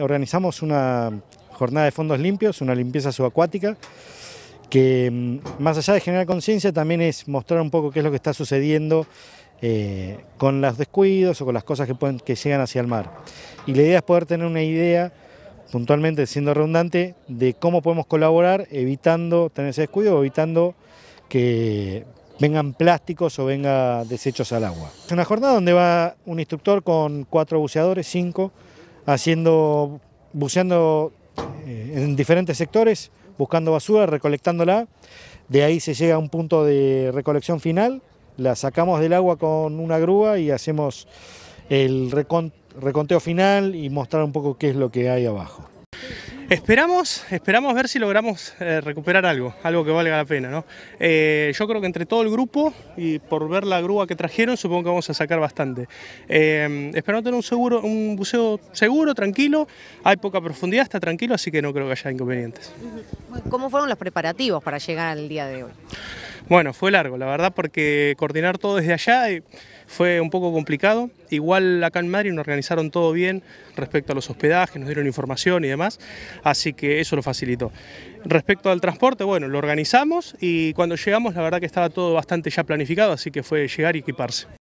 organizamos una jornada de fondos limpios, una limpieza subacuática, que mm, más allá de generar conciencia, también es mostrar un poco qué es lo que está sucediendo eh, con los descuidos o con las cosas que, pueden, que llegan hacia el mar. Y la idea es poder tener una idea, puntualmente siendo redundante, de cómo podemos colaborar evitando tener ese descuido o evitando que vengan plásticos o vengan desechos al agua. Es una jornada donde va un instructor con cuatro buceadores, cinco, haciendo, buceando eh, en diferentes sectores, buscando basura, recolectándola. De ahí se llega a un punto de recolección final, la sacamos del agua con una grúa y hacemos el reconteo final y mostrar un poco qué es lo que hay abajo. Esperamos, esperamos ver si logramos eh, recuperar algo, algo que valga la pena. Eh, yo creo que entre todo el grupo y por ver la grúa que trajeron, supongo que vamos a sacar bastante. Eh, espero esperamos tener un, seguro, un buceo seguro, tranquilo. Hay poca profundidad, está tranquilo, así que no creo que haya inconvenientes. ¿Cómo fueron los preparativos para llegar al día de hoy? Bueno, fue largo, la verdad, porque coordinar todo desde allá eh, fue un poco complicado. Igual acá en Madrid nos organizaron todo bien respecto a los hospedajes, nos dieron información y demás, así que eso lo facilitó. Respecto al transporte, bueno, lo organizamos y cuando llegamos la verdad que estaba todo bastante ya planificado, así que fue llegar y equiparse.